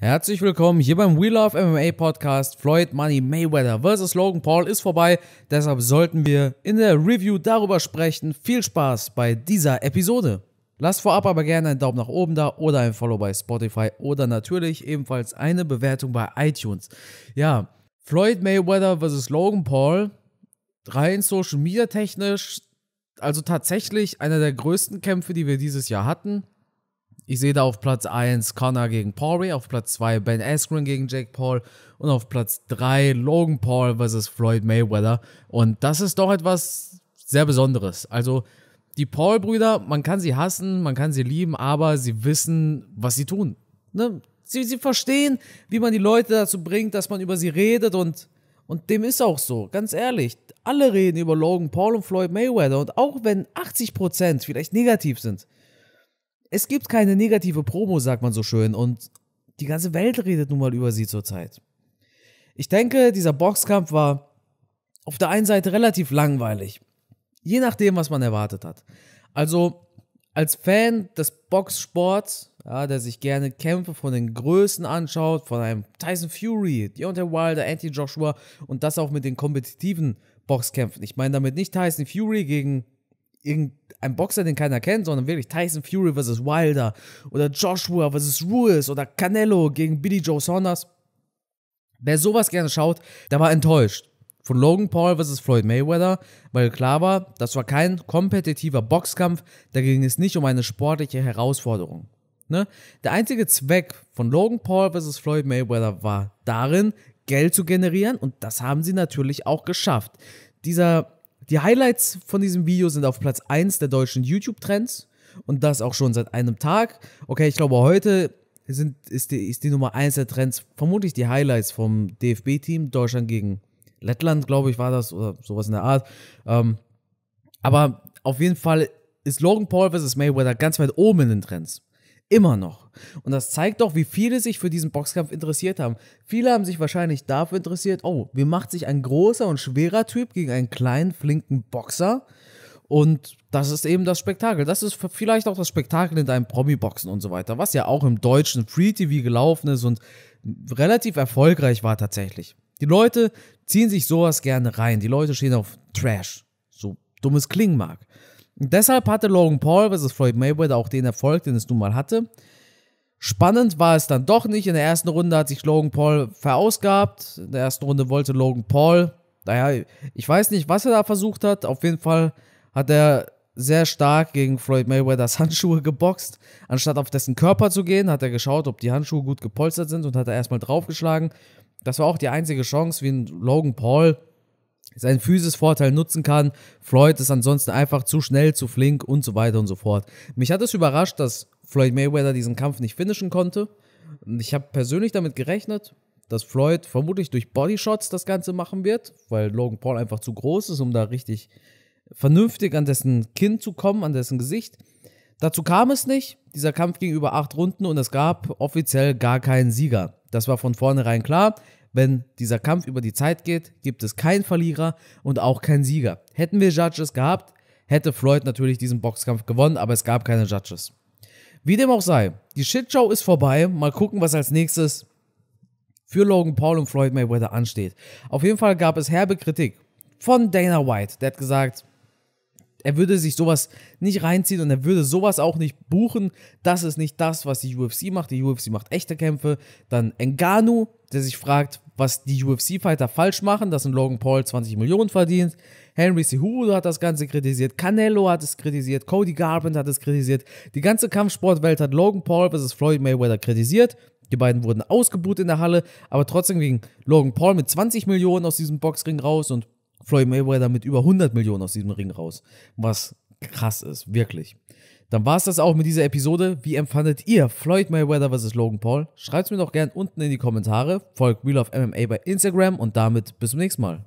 Herzlich willkommen hier beim We Love MMA Podcast. Floyd Money Mayweather vs. Logan Paul ist vorbei, deshalb sollten wir in der Review darüber sprechen. Viel Spaß bei dieser Episode. Lasst vorab aber gerne einen Daumen nach oben da oder ein Follow bei Spotify oder natürlich ebenfalls eine Bewertung bei iTunes. Ja, Floyd Mayweather vs. Logan Paul, rein Social Media technisch, also tatsächlich einer der größten Kämpfe, die wir dieses Jahr hatten. Ich sehe da auf Platz 1 Connor gegen Poirier, auf Platz 2 Ben Askren gegen Jake Paul und auf Platz 3 Logan Paul versus Floyd Mayweather. Und das ist doch etwas sehr Besonderes. Also die Paul-Brüder, man kann sie hassen, man kann sie lieben, aber sie wissen, was sie tun. Ne? Sie, sie verstehen, wie man die Leute dazu bringt, dass man über sie redet und, und dem ist auch so, ganz ehrlich. Alle reden über Logan Paul und Floyd Mayweather und auch wenn 80% vielleicht negativ sind, es gibt keine negative Promo, sagt man so schön, und die ganze Welt redet nun mal über sie zurzeit. Ich denke, dieser Boxkampf war auf der einen Seite relativ langweilig, je nachdem, was man erwartet hat. Also als Fan des Boxsports, ja, der sich gerne Kämpfe von den Größen anschaut, von einem Tyson Fury, Deontay Wilder, Anti Joshua und das auch mit den kompetitiven Boxkämpfen. Ich meine damit nicht Tyson Fury gegen irgendein Boxer, den keiner kennt, sondern wirklich Tyson Fury versus Wilder oder Joshua versus Ruiz oder Canelo gegen Billy Joe Saunders. Wer sowas gerne schaut, der war enttäuscht von Logan Paul versus Floyd Mayweather, weil klar war, das war kein kompetitiver Boxkampf, da ging es nicht um eine sportliche Herausforderung. Ne? Der einzige Zweck von Logan Paul versus Floyd Mayweather war darin, Geld zu generieren und das haben sie natürlich auch geschafft. Dieser die Highlights von diesem Video sind auf Platz 1 der deutschen YouTube-Trends und das auch schon seit einem Tag. Okay, ich glaube, heute sind, ist, die, ist die Nummer 1 der Trends vermutlich die Highlights vom DFB-Team Deutschland gegen Lettland, glaube ich, war das oder sowas in der Art. Ähm, aber auf jeden Fall ist Logan Paul vs. Mayweather ganz weit oben in den Trends. Immer noch. Und das zeigt doch, wie viele sich für diesen Boxkampf interessiert haben. Viele haben sich wahrscheinlich dafür interessiert, oh, wie macht sich ein großer und schwerer Typ gegen einen kleinen, flinken Boxer? Und das ist eben das Spektakel. Das ist vielleicht auch das Spektakel in deinem Promi-Boxen und so weiter, was ja auch im deutschen Free TV gelaufen ist und relativ erfolgreich war tatsächlich. Die Leute ziehen sich sowas gerne rein. Die Leute stehen auf Trash. So dummes klingen mag. Deshalb hatte Logan Paul vs. Floyd Mayweather auch den Erfolg, den es nun mal hatte. Spannend war es dann doch nicht. In der ersten Runde hat sich Logan Paul verausgabt. In der ersten Runde wollte Logan Paul, naja, ich weiß nicht, was er da versucht hat. Auf jeden Fall hat er sehr stark gegen Floyd Mayweathers Handschuhe geboxt. Anstatt auf dessen Körper zu gehen, hat er geschaut, ob die Handschuhe gut gepolstert sind und hat er erstmal draufgeschlagen. Das war auch die einzige Chance, wie ein Logan Paul seinen Physis-Vorteil nutzen kann. Floyd ist ansonsten einfach zu schnell, zu flink und so weiter und so fort. Mich hat es überrascht, dass Floyd Mayweather diesen Kampf nicht finishen konnte. Ich habe persönlich damit gerechnet, dass Floyd vermutlich durch Bodyshots das Ganze machen wird, weil Logan Paul einfach zu groß ist, um da richtig vernünftig an dessen Kinn zu kommen, an dessen Gesicht. Dazu kam es nicht. Dieser Kampf ging über acht Runden und es gab offiziell gar keinen Sieger. Das war von vornherein klar. Wenn dieser Kampf über die Zeit geht, gibt es keinen Verlierer und auch keinen Sieger. Hätten wir Judges gehabt, hätte Floyd natürlich diesen Boxkampf gewonnen, aber es gab keine Judges. Wie dem auch sei, die Shitshow ist vorbei. Mal gucken, was als nächstes für Logan Paul und Floyd Mayweather ansteht. Auf jeden Fall gab es herbe Kritik von Dana White. Der hat gesagt, er würde sich sowas nicht reinziehen und er würde sowas auch nicht buchen. Das ist nicht das, was die UFC macht. Die UFC macht echte Kämpfe. Dann Engano, der sich fragt, was die UFC-Fighter falsch machen, dass ein Logan Paul 20 Millionen verdient. Henry Cejudo hat das Ganze kritisiert, Canelo hat es kritisiert, Cody Garbrandt hat es kritisiert. Die ganze Kampfsportwelt hat Logan Paul vs. Floyd Mayweather kritisiert. Die beiden wurden ausgebucht in der Halle, aber trotzdem ging Logan Paul mit 20 Millionen aus diesem Boxring raus und Floyd Mayweather mit über 100 Millionen aus diesem Ring raus. Was krass ist, wirklich. Dann war es das auch mit dieser Episode. Wie empfandet ihr Floyd Mayweather vs. Logan Paul? Schreibt es mir doch gerne unten in die Kommentare. Folgt Wheel of MMA bei Instagram und damit bis zum nächsten Mal.